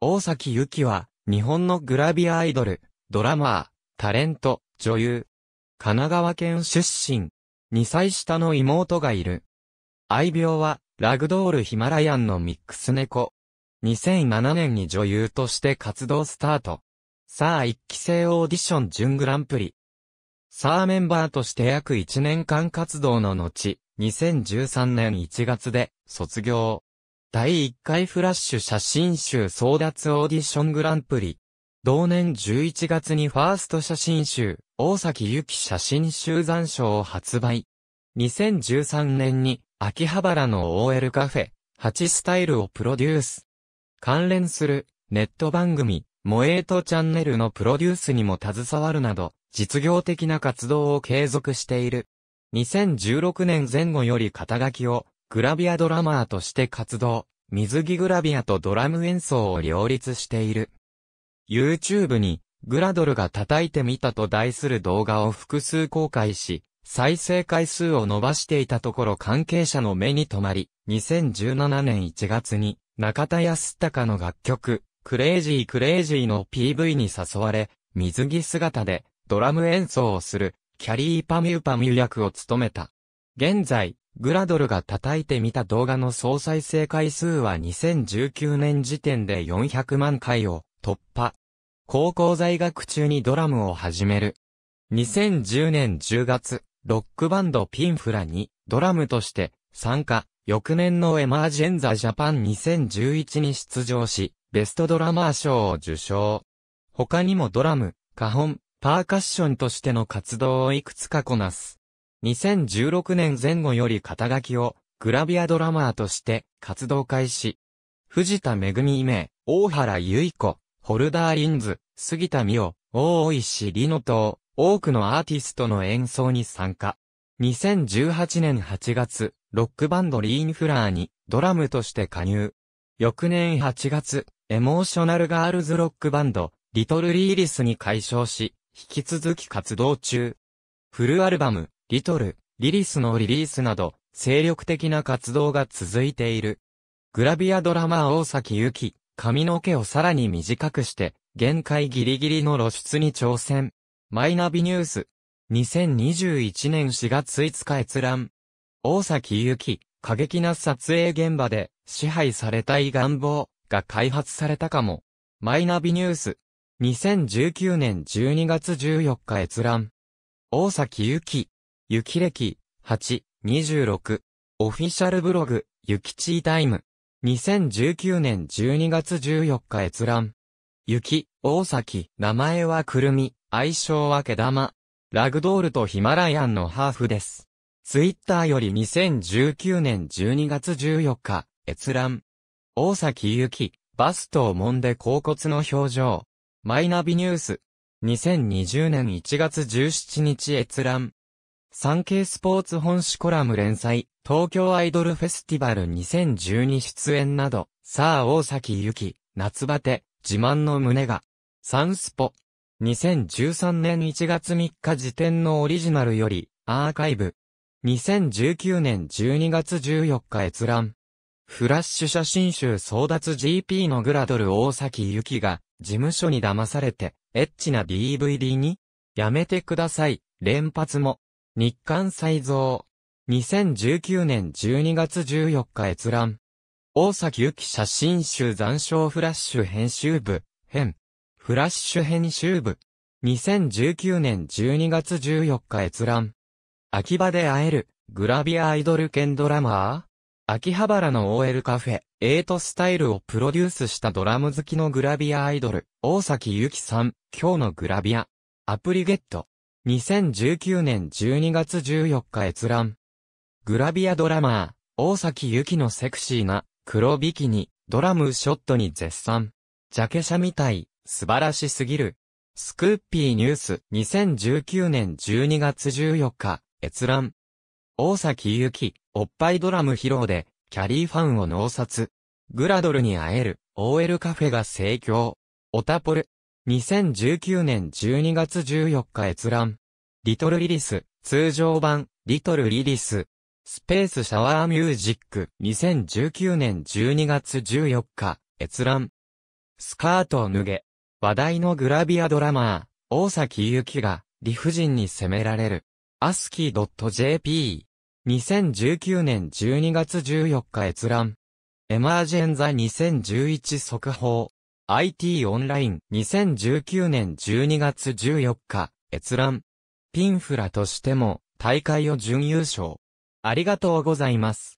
大崎ゆきは、日本のグラビアアイドル、ドラマー、タレント、女優。神奈川県出身。2歳下の妹がいる。愛病は、ラグドールヒマラヤンのミックス猫。2007年に女優として活動スタート。さあ一期生オーディション準グランプリ。さあメンバーとして約1年間活動の後、2013年1月で卒業。第1回フラッシュ写真集争奪オーディショングランプリ。同年11月にファースト写真集、大崎ゆき写真集残賞を発売。2013年に、秋葉原の OL カフェ、チスタイルをプロデュース。関連する、ネット番組、モエートチャンネルのプロデュースにも携わるなど、実業的な活動を継続している。2016年前後より肩書きをグラビアドラマーとして活動、水着グラビアとドラム演奏を両立している。YouTube に、グラドルが叩いてみたと題する動画を複数公開し、再生回数を伸ばしていたところ関係者の目に留まり、2017年1月に、中田康隆の楽曲、クレイジークレイジーの PV に誘われ、水着姿でドラム演奏をする、キャリーパミューパミュ役を務めた。現在、グラドルが叩いてみた動画の総再生回数は2019年時点で400万回を突破。高校在学中にドラムを始める。2010年10月、ロックバンドピンフラにドラムとして参加、翌年のエマージェンザジャパン2011に出場し、ベストドラマー賞を受賞。他にもドラム、カホン、パーカッションとしての活動をいくつかこなす。2016年前後より肩書きをグラビアドラマーとして活動開始。藤田恵美名、大原由子、ホルダーリンズ、杉田美代、大石里乃等、多くのアーティストの演奏に参加。2018年8月、ロックバンドリーンフラーにドラムとして加入。翌年8月、エモーショナルガールズロックバンド、リトルリーリスに解消し、引き続き活動中。フルアルバム、リトル、リリスのリリースなど、精力的な活動が続いている。グラビアドラマー大崎ゆき、髪の毛をさらに短くして、限界ギリギリの露出に挑戦。マイナビニュース。2021年4月5日閲覧。大崎ゆき、過激な撮影現場で支配されたい願望が開発されたかも。マイナビニュース。2019年12月14日閲覧。大崎ゆき、雪歴8、26。オフィシャルブログ、ゆきちータイム。2019年12月14日閲覧。雪、大崎、名前はくるみ、愛称は毛玉。ラグドールとヒマラヤンのハーフです。ツイッターより2019年12月14日、閲覧。大崎ゆき、バストを揉んで甲骨の表情。マイナビニュース。2020年1月17日閲覧。産経スポーツ本誌コラム連載、東京アイドルフェスティバル2012出演など、さあ大崎ゆき、夏バテ、自慢の胸が、サンスポ。2013年1月3日時点のオリジナルより、アーカイブ。2019年12月14日閲覧。フラッシュ写真集争奪 GP のグラドル大崎ゆきが、事務所に騙されて、エッチな DVD にやめてください、連発も。日刊再造。2019年12月14日閲覧。大崎ゆき写真集残照フラッシュ編集部、編。フラッシュ編集部。2019年12月14日閲覧。秋葉で会える、グラビアアイドル兼ドラマー秋葉原の OL カフェ、エイトスタイルをプロデュースしたドラム好きのグラビアアイドル、大崎ゆきさん、今日のグラビア。アプリゲット。2019年12月14日閲覧。グラビアドラマー、大崎ゆきのセクシーな、黒ビキニ、ドラムショットに絶賛。ジャケシャみたい、素晴らしすぎる。スクーピーニュース2019年12月14日、閲覧。大崎ゆき、おっぱいドラム披露で、キャリーファンを脳殺。グラドルに会える、OL カフェが盛況。オタポル。2019年12月14日閲覧。リトルリリス、通常版、リトルリリス。スペースシャワーミュージック、2019年12月14日、閲覧。スカートを脱げ。話題のグラビアドラマー、大崎ゆきが、理不尽に責められる。アスキー .jp。2019年12月14日閲覧。エマージェンザ2011速報。IT オンライン2019年12月14日、閲覧。ピンフラとしても大会を準優勝。ありがとうございます。